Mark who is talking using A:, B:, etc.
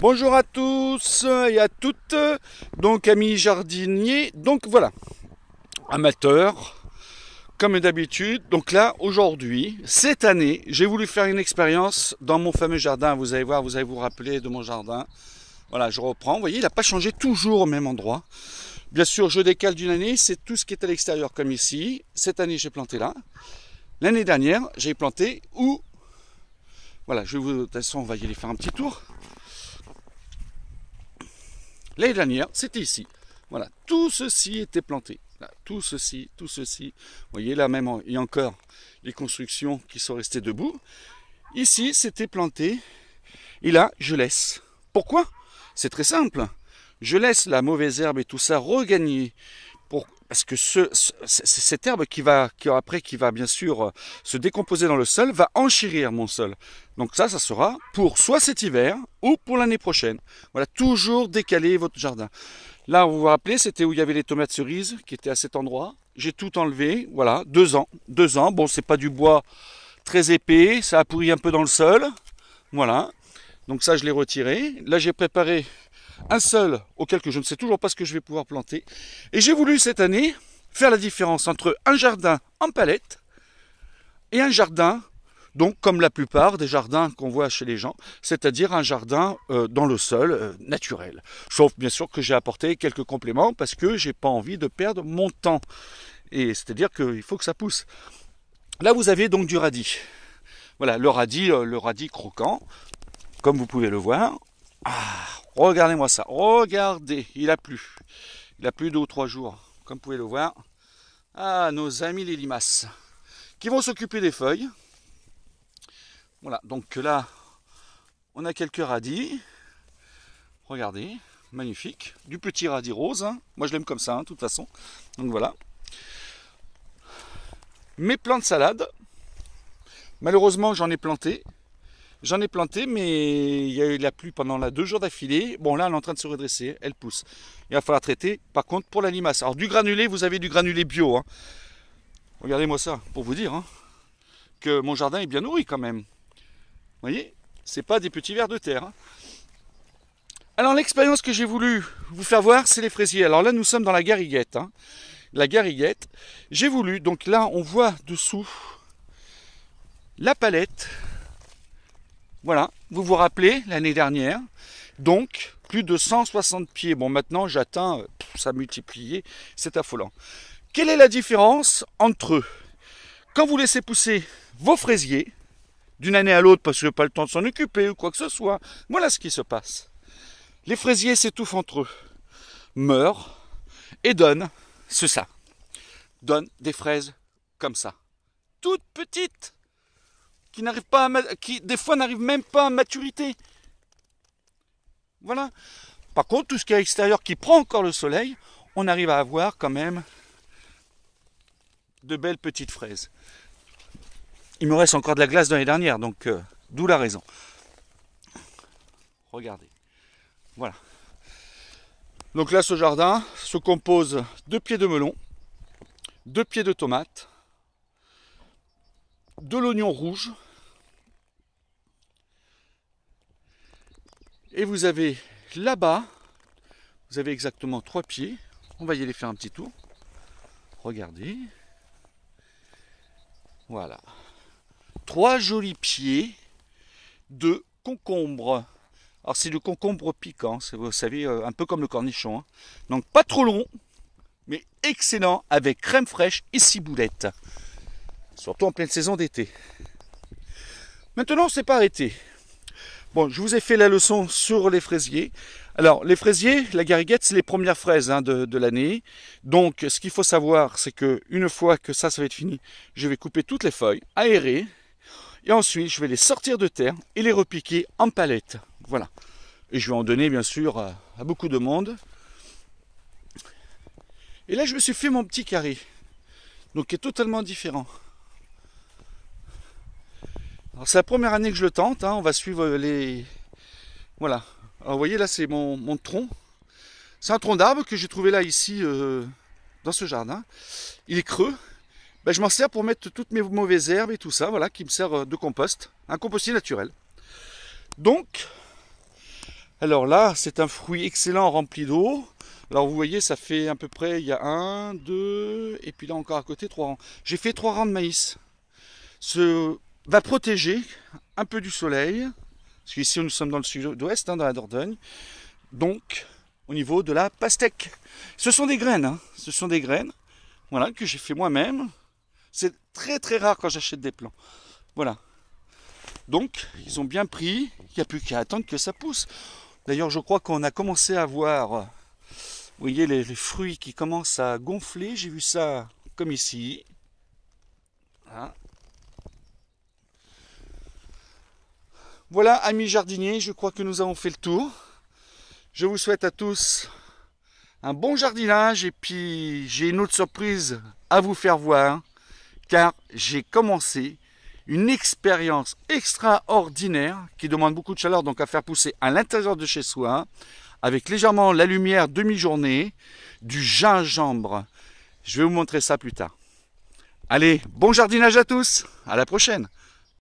A: Bonjour à tous et à toutes, donc amis jardiniers, donc voilà, amateurs, comme d'habitude, donc là, aujourd'hui, cette année, j'ai voulu faire une expérience dans mon fameux jardin, vous allez voir, vous allez vous rappeler de mon jardin, voilà, je reprends, vous voyez, il n'a pas changé toujours au même endroit, bien sûr, je décale d'une année, c'est tout ce qui est à l'extérieur comme ici, cette année, j'ai planté là, l'année dernière, j'ai planté où, voilà, je vais vous, de toute façon, on va y aller faire un petit tour, L'année dernière, c'était ici. Voilà, tout ceci était planté. tout ceci, tout ceci. Vous voyez là même, il y a encore les constructions qui sont restées debout. Ici, c'était planté. Et là, je laisse. Pourquoi C'est très simple. Je laisse la mauvaise herbe et tout ça regagner parce que cette herbe qui va qui, après qui va bien sûr euh, se décomposer dans le sol va enchérir mon sol. Donc ça, ça sera pour soit cet hiver ou pour l'année prochaine. Voilà, toujours décaler votre jardin. Là, vous vous rappelez, c'était où il y avait les tomates cerises qui étaient à cet endroit. J'ai tout enlevé, voilà, deux ans, deux ans. Bon, c'est pas du bois très épais, ça a pourri un peu dans le sol, voilà. Donc ça, je l'ai retiré. Là, j'ai préparé un seul auquel je ne sais toujours pas ce que je vais pouvoir planter. Et j'ai voulu cette année faire la différence entre un jardin en palette et un jardin, donc comme la plupart des jardins qu'on voit chez les gens, c'est-à-dire un jardin euh, dans le sol euh, naturel. Sauf bien sûr que j'ai apporté quelques compléments parce que j'ai pas envie de perdre mon temps. Et c'est-à-dire qu'il faut que ça pousse. Là vous avez donc du radis. Voilà, le radis, euh, le radis croquant, comme vous pouvez le voir. Ah Regardez-moi ça. Regardez, il a plu. Il a plu deux ou trois jours, comme vous pouvez le voir. Ah, nos amis les limaces, qui vont s'occuper des feuilles. Voilà, donc là, on a quelques radis. Regardez, magnifique. Du petit radis rose. Hein. Moi, je l'aime comme ça, hein, de toute façon. Donc voilà. Mes plantes de salade. Malheureusement, j'en ai planté. J'en ai planté, mais il y a eu la pluie pendant deux jours d'affilée. Bon, là, elle est en train de se redresser, elle pousse. Il va falloir traiter, par contre, pour la limace. Alors, du granulé, vous avez du granulé bio. Hein. Regardez-moi ça, pour vous dire hein, que mon jardin est bien nourri quand même. Vous voyez, c'est pas des petits vers de terre. Hein. Alors, l'expérience que j'ai voulu vous faire voir, c'est les fraisiers. Alors là, nous sommes dans la gariguette. La gariguette. J'ai voulu, donc là, on voit dessous la palette voilà, vous vous rappelez l'année dernière, donc plus de 160 pieds. Bon, maintenant j'atteins, euh, ça multiplié, c'est affolant. Quelle est la différence entre eux Quand vous laissez pousser vos fraisiers, d'une année à l'autre parce que pas le temps de s'en occuper ou quoi que ce soit, voilà ce qui se passe. Les fraisiers s'étouffent entre eux, meurent et donnent ce ça. Donnent des fraises comme ça. Toutes petites, qui pas qui des fois n'arrivent même pas à maturité. Voilà. Par contre, tout ce qui est à l'extérieur qui prend encore le soleil, on arrive à avoir quand même de belles petites fraises. Il me reste encore de la glace dans les dernières, donc euh, d'où la raison. Regardez. Voilà. Donc là, ce jardin se compose de pieds de melon, de pieds de tomates de l'oignon rouge, Et vous avez là-bas, vous avez exactement trois pieds. On va y aller faire un petit tour. Regardez. Voilà. Trois jolis pieds de concombre. Alors c'est du concombre piquant, vous savez, euh, un peu comme le cornichon. Hein. Donc pas trop long, mais excellent avec crème fraîche et ciboulette. Surtout en pleine saison d'été. Maintenant, c'est pas arrêté. Bon, je vous ai fait la leçon sur les fraisiers. Alors, les fraisiers, la gariguette, c'est les premières fraises hein, de, l'année. Donc, ce qu'il faut savoir, c'est que une fois que ça, ça va être fini, je vais couper toutes les feuilles, aérer, et ensuite, je vais les sortir de terre et les repiquer en palette. Voilà. Et je vais en donner, bien sûr, à, à beaucoup de monde. Et là, je me suis fait mon petit carré, donc qui est totalement différent c'est la première année que je le tente. Hein. On va suivre euh, les. Voilà. Alors, vous voyez, là, c'est mon, tronc. C'est un tronc d'arbre que j'ai trouvé là, ici, euh, dans ce jardin. Il est creux. Ben, je m'en sers pour mettre toutes mes mauvaises herbes et tout ça, voilà, qui me sert euh, de compost. Un compostier naturel. Donc, alors là, c'est un fruit excellent rempli d'eau. Alors vous voyez, ça fait à peu près, il y a un, deux, et puis là encore à côté, trois rangs. J'ai fait trois rangs de maïs. Ce va protéger un peu du soleil, parce qu'ici nous sommes dans le sud-ouest, hein, dans la Dordogne, donc au niveau de la pastèque. Ce sont des graines, hein. ce sont des graines, voilà, que j'ai fait moi-même. C'est très très rare quand j'achète des plants. Voilà. Donc, ils ont bien pris, il n'y a plus qu'à attendre que ça pousse. D'ailleurs, je crois qu'on a commencé à voir, vous voyez, les, fruits qui commencent à gonfler. J'ai vu ça comme ici. Voilà. Hein. Voilà, amis jardiniers, je crois que nous avons fait le tour. Je vous souhaite à tous un bon jardinage et puis j'ai une autre surprise à vous faire voir car j'ai commencé une expérience extraordinaire qui demande beaucoup de chaleur donc à faire pousser à l'intérieur de chez soi avec légèrement la lumière demi-journée du gingembre. Je vais vous montrer ça plus tard. Allez, bon jardinage à tous, à la prochaine